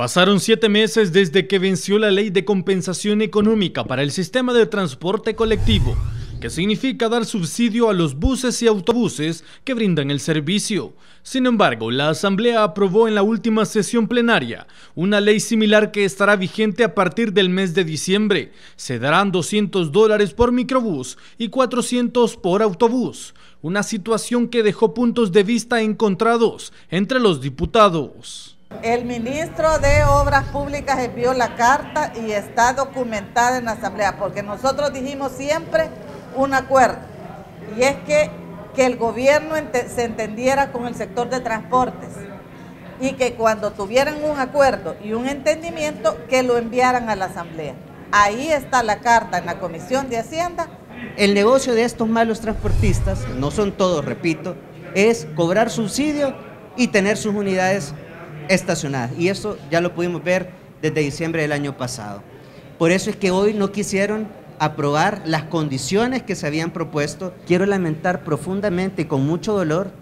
Pasaron siete meses desde que venció la ley de compensación económica para el sistema de transporte colectivo, que significa dar subsidio a los buses y autobuses que brindan el servicio. Sin embargo, la Asamblea aprobó en la última sesión plenaria una ley similar que estará vigente a partir del mes de diciembre. Se darán 200 dólares por microbús y 400 por autobús, una situación que dejó puntos de vista encontrados entre los diputados. El ministro de Obras Públicas envió la carta y está documentada en la Asamblea, porque nosotros dijimos siempre un acuerdo, y es que, el gobierno se entendiera con el sector de transportes y que cuando tuvieran un acuerdo y un entendimiento, que lo enviaran a la Asamblea. Ahí está la carta en la Comisión de Hacienda. El negocio de estos malos transportistas, no son todos, repito, es cobrar subsidio y tener sus unidades y eso ya lo pudimos ver desde diciembre del año pasado. Por eso es que hoy no quisieron aprobar las condiciones que se habían propuesto. Quiero lamentar profundamente y con mucho dolor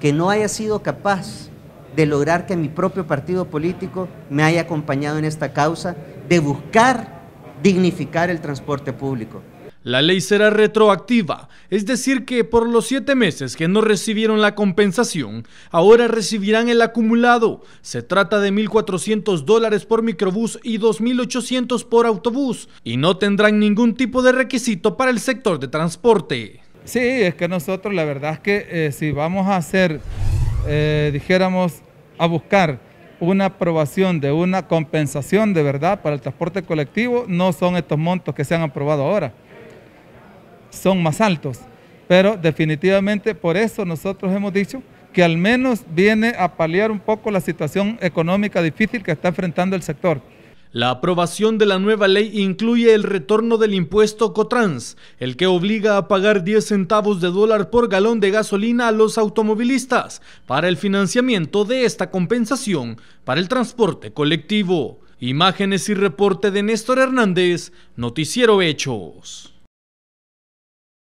que no haya sido capaz de lograr que mi propio partido político me haya acompañado en esta causa de buscar dignificar el transporte público. La ley será retroactiva, es decir, que por los siete meses que no recibieron la compensación, ahora recibirán el acumulado. Se trata de 1.400 dólares por microbús y 2.800 por autobús, y no tendrán ningún tipo de requisito para el sector de transporte. Sí, es que nosotros la verdad es que eh, si vamos a hacer, eh, dijéramos, a buscar una aprobación de una compensación de verdad para el transporte colectivo, no son estos montos que se han aprobado ahora son más altos. Pero definitivamente por eso nosotros hemos dicho que al menos viene a paliar un poco la situación económica difícil que está enfrentando el sector. La aprobación de la nueva ley incluye el retorno del impuesto Cotrans, el que obliga a pagar 10 centavos de dólar por galón de gasolina a los automovilistas para el financiamiento de esta compensación para el transporte colectivo. Imágenes y reporte de Néstor Hernández, Noticiero Hechos.